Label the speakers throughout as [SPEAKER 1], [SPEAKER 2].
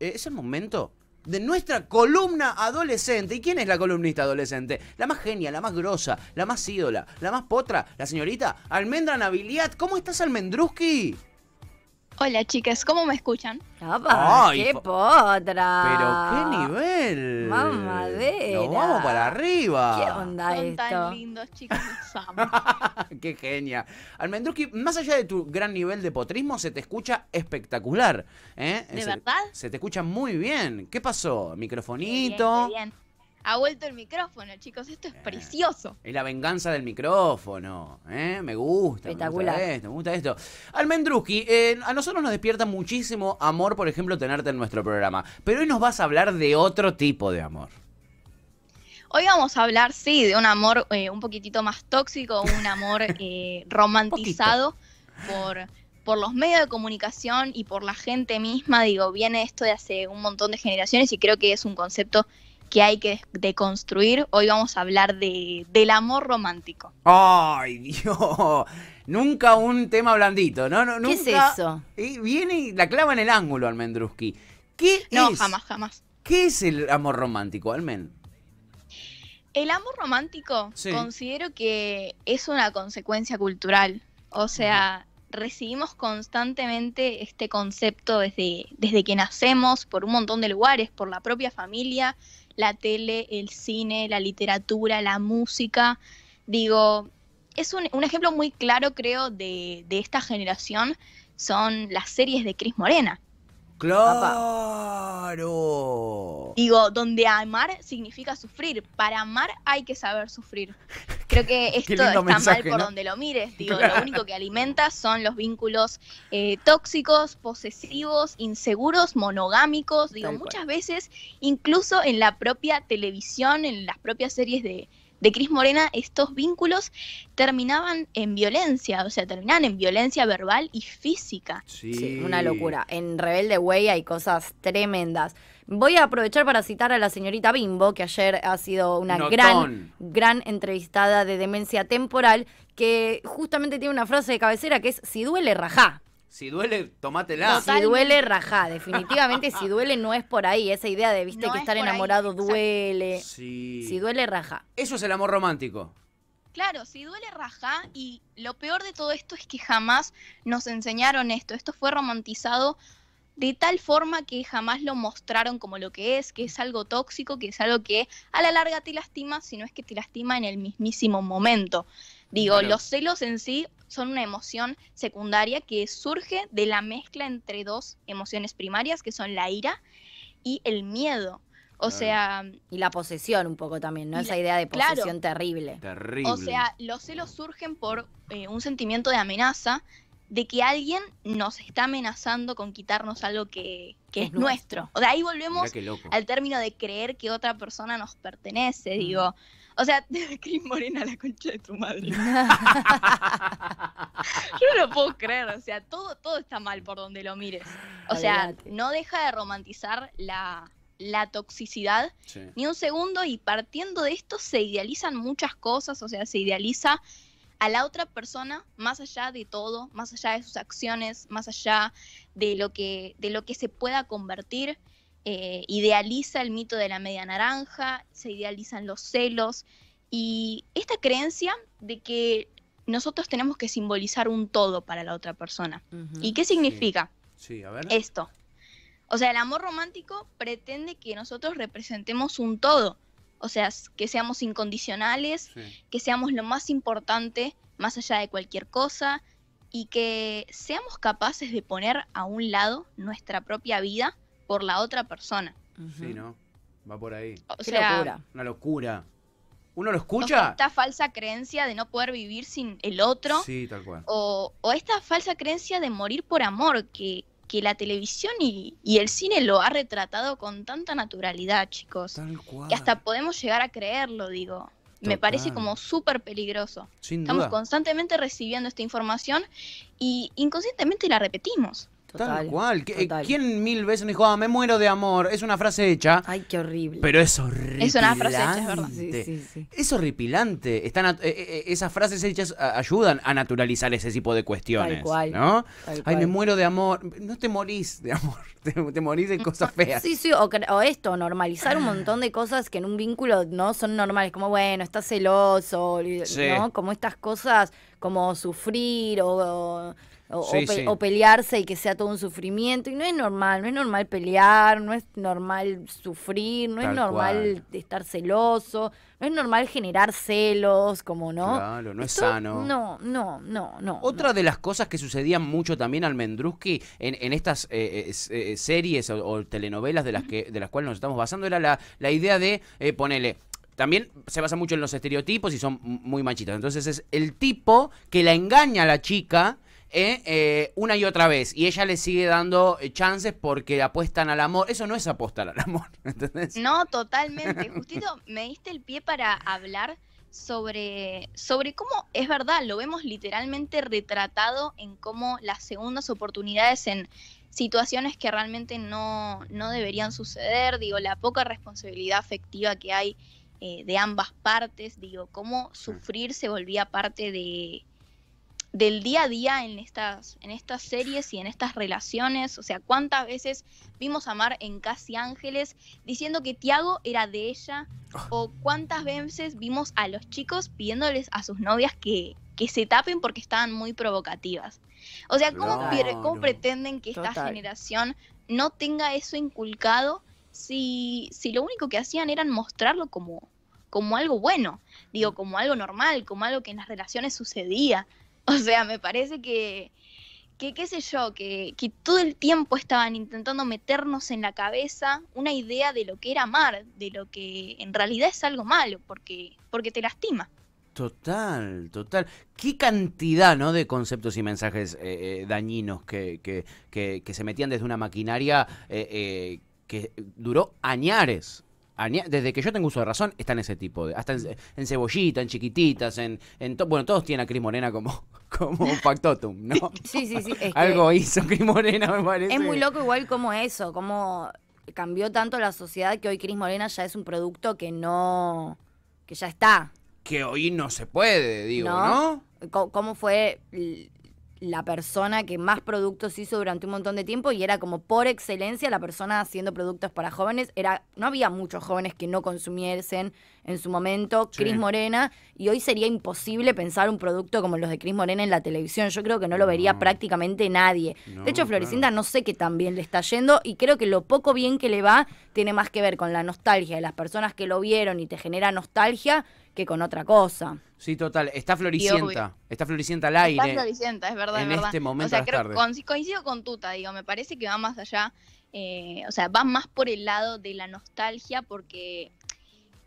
[SPEAKER 1] Eh, es el momento de nuestra columna adolescente. ¿Y quién es la columnista adolescente? La más genia, la más grosa, la más ídola, la más potra, la señorita Almendra Naviliat. ¿Cómo estás, Almendruski?
[SPEAKER 2] Hola chicas, ¿cómo me escuchan? ¡Qué
[SPEAKER 3] potra! ¡Pero
[SPEAKER 1] qué nivel! ¡Mamadera! ¡Nos vamos para arriba! ¿Qué onda Son esto? tan
[SPEAKER 3] lindos chicos,
[SPEAKER 1] ¡Qué genia! Almendruski, más allá de tu gran nivel de potrismo, se te escucha espectacular. ¿eh? ¿De verdad? Se te escucha muy bien. ¿Qué pasó? ¿Microfonito? Muy
[SPEAKER 2] bien ha vuelto el micrófono, chicos.
[SPEAKER 1] Esto es eh, precioso. Es la venganza del micrófono. ¿eh? Me gusta. Me gusta esto. Me gusta eh, a nosotros nos despierta muchísimo amor, por ejemplo, tenerte en nuestro programa. Pero hoy nos vas a hablar de otro tipo de amor.
[SPEAKER 2] Hoy vamos a hablar, sí, de un amor un poquitito más tóxico, un amor romantizado por por los medios de comunicación y por la gente misma, digo, viene esto de hace un montón de generaciones y creo que es un concepto que hay que deconstruir. Hoy vamos a hablar de, del amor romántico.
[SPEAKER 1] ¡Ay, Dios! Nunca un tema blandito, ¿no? no nunca... ¿Qué es eso? viene y la clava en el ángulo, Almendruski. ¿Qué no, jamás, jamás. ¿Qué es el amor romántico, Almen?
[SPEAKER 2] El amor romántico considero que es una consecuencia cultural. O sea, recibimos constantemente este concepto desde, desde que nacemos, por un montón de lugares, por la propia familia la tele, el cine, la literatura, la música. Digo, es un, ejemplo muy claro, creo, de, de esta generación, son las series de Cris Morena
[SPEAKER 1] Claro.
[SPEAKER 2] Digo, donde amar significa sufrir. Para amar hay que saber sufrir. Creo que esto está mal por donde lo mires. Digo, lo único que alimenta son los vínculos eh, tóxicos, posesivos, inseguros, monogámicos. Digo, muchas veces, incluso en la propia televisión, en las propias series de, de Cris Morena, estos vínculos terminaban en violencia, o sea, terminaban en
[SPEAKER 3] violencia verbal y física. Sí, una locura. En Rebelde Way hay cosas tremendas. Voy a aprovechar para citar a la señorita Bimbo, que ayer ha sido una gran, gran entrevistada de demencia temporal, que justamente tiene una frase de cabecera que es, si duele, rajá.
[SPEAKER 1] Si duele, tomátela. Si duele,
[SPEAKER 3] raja. Definitivamente, si duele, no es por ahí. Esa idea de, viste, que estar enamorado duele. Si duele, raja.
[SPEAKER 1] Eso es el amor romántico.
[SPEAKER 2] Claro, si duele, raja. Y lo peor de todo esto es que jamás nos enseñaron esto. Esto fue romantizado de tal forma que jamás lo mostraron como lo que es, que es algo tóxico, que es algo que a la larga te lastima, si no es que te lastima en el mismísimo momento. Digo, los celos en sí son una emoción secundaria que surge de la mezcla entre dos emociones primarias, que son la ira y el miedo. O sea...
[SPEAKER 3] Y la posesión un poco también, ¿no? Esa idea de posesión terrible. Terrible. O sea,
[SPEAKER 2] los celos surgen por eh, un sentimiento de amenaza, de que alguien nos está amenazando con quitarnos algo que, que es, nuestro. O de ahí volvemos al término de creer que otra persona nos pertenece. Digo, o sea, Cris Morena, la concha de tu madre. Yo no lo puedo creer, o sea, todo, todo está mal por donde lo mires. O sea, no deja de romantizar la, toxicidad ni un segundo y partiendo de esto se idealizan muchas cosas, o sea, se idealiza a la otra persona más allá de todo, más allá de sus acciones, más allá de lo que, de lo que se pueda convertir. Eh, idealiza el mito de la media naranja, se idealizan los celos y esta creencia de que nosotros tenemos que simbolizar un todo para la otra persona. ¿Y qué significa? Esto. O sea, el amor romántico pretende que nosotros representemos un todo. O sea, que seamos incondicionales, que seamos lo más importante más allá de cualquier cosa y que seamos capaces de poner a un lado nuestra propia vida por la otra persona.
[SPEAKER 1] Sí, ¿no? Va por ahí. locura. Una locura. ¿Uno lo escucha? esta
[SPEAKER 2] falsa creencia de no poder vivir sin el otro. Sí, tal cual. O, esta falsa creencia de morir por amor, que, que la televisión y, el cine lo ha retratado con tanta naturalidad, chicos. Tal cual. Que hasta podemos llegar a creerlo, digo. Me parece como súper peligroso. Estamos constantemente recibiendo esta información y inconscientemente la repetimos.
[SPEAKER 1] Tal cual. Eh, ¿Quién mil veces me dijo, ah, me muero de amor? Es una frase hecha. Ay, qué horrible. Pero es horrible Es una frase hecha, es verdad. Sí, sí, sí. Es horripilante. Están, eh, eh, esas frases hechas ayudan a naturalizar ese tipo de cuestiones. Tal cual. ¿No? Ay, me muero de amor. No te morís de amor. Te, morís de cosas feas. Sí,
[SPEAKER 3] sí. O, esto, normalizar un montón de cosas que en un vínculo no son normales. Como, bueno, estás celoso, ¿no? Como estas cosas, como sufrir o o, pelearse y que sea todo un sufrimiento. Y no es normal, no es normal pelear, no es normal sufrir, no es normal estar celoso, no es normal generar celos, como no.
[SPEAKER 1] Claro, no es sano.
[SPEAKER 3] No, no, no, no. Otra de
[SPEAKER 1] las cosas que sucedían mucho también al Mendruski en, estas eh, eh, eh, series o, telenovelas de las, que, de las cuales nos estamos basando era la, idea de, ponerle, ponele, también se basa mucho en los estereotipos y son muy machitas Entonces es el tipo que la engaña a la chica ¿eh? eh, una y otra vez. Y ella le sigue dando eh, chances porque apuestan al amor. Eso no es apostar al amor, ¿entendés? No, totalmente. Justito,
[SPEAKER 2] me diste el pie para hablar sobre, sobre cómo es verdad, lo vemos literalmente retratado en cómo las segundas oportunidades en situaciones que realmente no, no deberían suceder, digo, la poca responsabilidad afectiva que hay eh, de ambas partes, digo, cómo sufrir se volvía parte de, del día a día en estas, en estas series y en estas relaciones. O sea, cuántas veces vimos a Mar en Casi Ángeles diciendo que Tiago era de ella. Ah. O cuántas veces vimos a los chicos pidiéndoles a sus novias que, se tapen porque estaban muy provocativas. O sea, ¿cómo, cómo pretenden que esta generación no tenga eso inculcado si, si lo único que hacían era mostrarlo como, como algo bueno? Digo, mm. como algo normal, como algo que en las relaciones sucedía. O sea, me parece que, qué sé yo, que, que, todo el tiempo estaban intentando meternos en la cabeza una idea de lo que era amar, de lo que en realidad es algo malo, porque, porque te lastima.
[SPEAKER 1] Total, total. Qué cantidad ¿no? de conceptos y mensajes eh, eh, dañinos que, que, que, se metían desde una maquinaria eh, que duró añares desde que yo tengo uso de razón, está en ese tipo de. Hasta en, mm. cebollita, en chiquititas, en. bueno, todos tienen a Cris Morena como, como un factotum, ¿no?
[SPEAKER 3] Sí, sí, sí. Algo
[SPEAKER 1] hizo Cris Morena, me parece. Es muy loco,
[SPEAKER 3] igual, como eso, como cambió tanto la sociedad que hoy Cris Morena ya es un producto que no. que ya está.
[SPEAKER 1] Que hoy no se puede, digo, ¿no?
[SPEAKER 3] ¿Cómo fue la persona que más productos hizo durante un montón de tiempo y era como por excelencia la persona haciendo productos para jóvenes. Era, no había muchos jóvenes que no consumiesen en su momento, Cris Morena, y hoy sería imposible pensar un producto como los de Cris Morena en la televisión. Yo creo que no lo vería prácticamente nadie. de hecho, Floricienta no sé qué tan bien le está yendo y creo que lo poco bien que le va tiene más que ver con la nostalgia de las personas que lo vieron y te genera nostalgia que
[SPEAKER 1] con otra cosa. Sí, total. Está floricienta. Está floricienta al aire. Está floricienta, es verdad. En este momento. O sea,
[SPEAKER 2] coincido con Tuta, digo, me parece que va más allá. Eh, o sea, va más por el lado de la nostalgia porque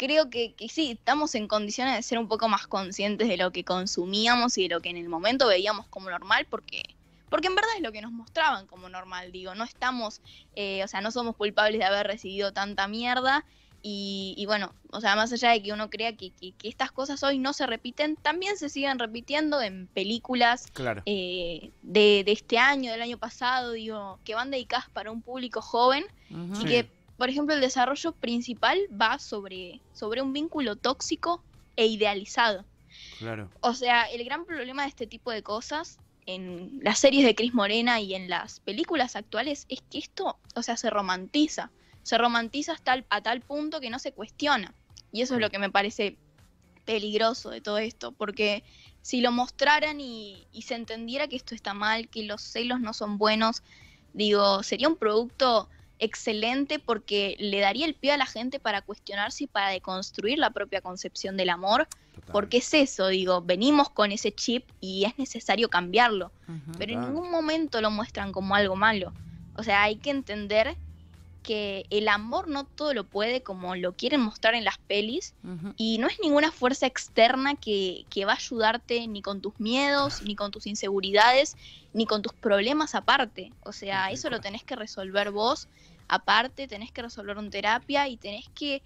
[SPEAKER 2] creo que, que, sí, estamos en condiciones de ser un poco más conscientes de lo que consumíamos y de lo que en el momento veíamos como normal, porque, porque en verdad es lo que nos mostraban como normal, digo, no estamos, eh, o sea, no somos culpables de haber recibido tanta mierda. Y, y, bueno, o sea, más allá de que uno crea que, que, estas cosas hoy no se repiten, también se siguen repitiendo en películas eh, de, de, este año, del año pasado, digo, que van dedicadas para un público joven y que por ejemplo, el desarrollo principal va sobre, sobre un vínculo tóxico e idealizado. Claro. O sea, el gran problema de este tipo de cosas en las series de Cris Morena y en las películas actuales es que esto, o sea, se romantiza. Se romantiza hasta a tal punto que no se cuestiona. Y eso es lo mm. que me parece peligroso de todo esto, porque si lo mostraran y, y se entendiera que esto está mal, que los celos no son buenos, digo, sería un producto excelente porque le daría el pie a la gente para cuestionarse y para deconstruir la propia concepción del amor, porque es eso, digo, venimos con ese chip y es necesario cambiarlo, pero en ningún momento lo muestran como algo malo. O sea, hay que entender que el amor no todo lo puede como lo quieren mostrar en las pelis y no es ninguna fuerza externa que, que, va a ayudarte ni con tus miedos, ni con tus inseguridades, ni con tus problemas aparte. O sea, eso lo tenés que resolver vos aparte, tenés que resolver una terapia y tenés que,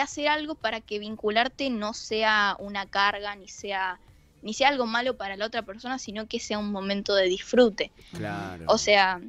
[SPEAKER 2] hacer algo para que vincularte no sea una carga ni sea ni sea algo malo para la otra persona, sino que sea un momento de disfrute. Claro. O sea,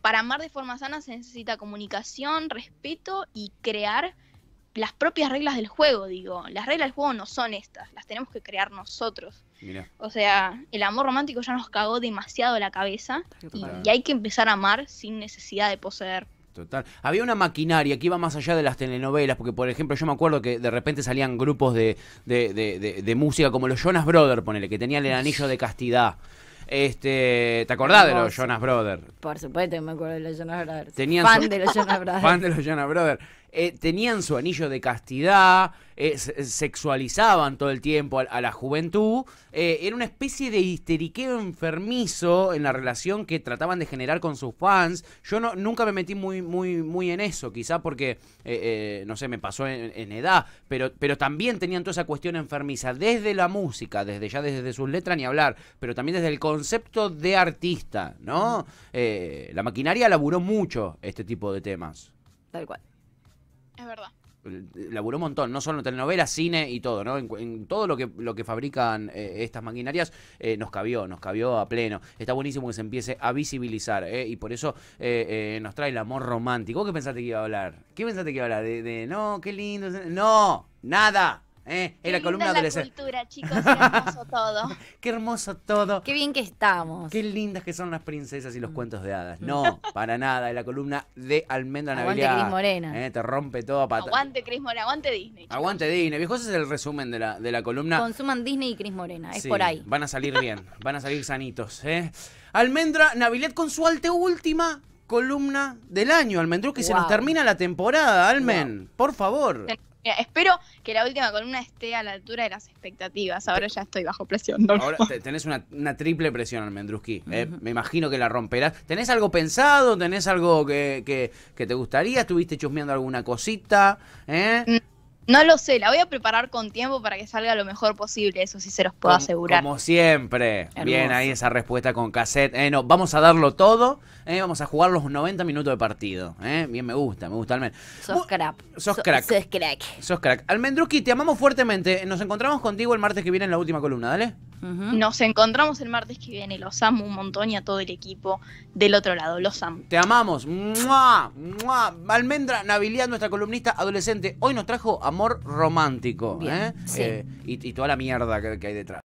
[SPEAKER 2] para amar de forma sana se necesita comunicación, respeto y crear las propias reglas del juego, digo. Las reglas del juego no son estas, las tenemos que crear nosotros. O sea, el amor romántico ya nos cagó demasiado la cabeza y, hay que empezar a amar sin necesidad de poseer.
[SPEAKER 1] Total. Había una maquinaria que iba más allá de las telenovelas, porque por ejemplo yo me acuerdo que de repente salían grupos de, de, música como los Jonas Brothers, ponele, que tenían el anillo de castidad. Este, ¿Te acordás de los Jonas Brothers?
[SPEAKER 3] Por supuesto que me acuerdo de los Jonas Brothers. fan de los Jonas Brothers. Fan de
[SPEAKER 1] los Jonas Brothers. Eh, tenían su anillo de castidad, eh, sexualizaban todo el tiempo a, la juventud. Eh, era una especie de histeriqueo enfermizo en la relación que trataban de generar con sus fans. Yo no, nunca me metí muy, muy, muy en eso, quizá porque, no sé, me pasó en, edad, pero, pero también tenían toda esa cuestión enfermiza desde la música, desde ya desde sus letras ni hablar, pero también desde el concepto de artista, ¿no? Mm. la maquinaria laburó mucho este tipo de temas. Tal cual. Es verdad. Eh, laburó un montón, no solo en telenovelas, cine y todo, ¿no? En, todo lo que, lo que fabrican eh, estas maquinarias eh, nos cabió, nos cabió a pleno. Está buenísimo que se empiece a visibilizar, ¿eh? Y por eso nos trae el amor romántico. qué pensaste que iba a hablar? ¿Qué pensaste que iba a hablar? De, de no, qué lindo. No, nada. ¿eh? Qué la columna de La
[SPEAKER 3] cultura, chicos, qué hermoso todo.
[SPEAKER 1] qué hermoso todo. Qué bien que estamos. Qué lindas que son las princesas y los mm. cuentos de hadas. Mm. No, para nada, es la columna de Almendra Aguante Cris Morena. ¿eh? Te rompe todo a patas.
[SPEAKER 2] Aguante Cris Morena, aguante Disney.
[SPEAKER 1] Aguante Disney. Viejos es el resumen de la, de la columna. Consuman Disney y Cris Morena, es por ahí. Van a salir bien, van a salir sanitos, ¿eh? Almendra Navilet con su alte última columna del año, Almendruque. que se nos termina la temporada, Almen, por favor.
[SPEAKER 2] Eh, espero que la última columna esté a la altura de las expectativas. Ahora ya estoy bajo presión. Ahora
[SPEAKER 1] tenés una, triple presión, Mendruski. Eh, Me imagino que la romperás. ¿Tenés algo pensado? ¿Tenés algo que, que, que te gustaría? ¿Estuviste chusmeando alguna cosita? ¿Eh? Mm, no lo sé, la voy a preparar con tiempo para que salga lo
[SPEAKER 2] mejor posible, eso sí se los puedo asegurar. Como
[SPEAKER 1] siempre. Bien, ahí esa respuesta con cassette. Eh, no, vamos a darlo todo, eh, vamos a jugar los 90 minutos de partido. Eh. Bien, me gusta, me gusta menos. Sos, sos
[SPEAKER 3] crack. Sos crack.
[SPEAKER 1] Sos crack. te amamos fuertemente. Nos encontramos contigo el martes que viene en la última columna, dale.
[SPEAKER 2] Nos encontramos el martes que viene. Los amo un montón y a todo
[SPEAKER 1] el equipo del otro lado. Los amo. Te amamos. Almendra Nabilía, nuestra columnista adolescente, hoy nos trajo amor romántico. ¿eh? Eh, y, toda la mierda que hay detrás.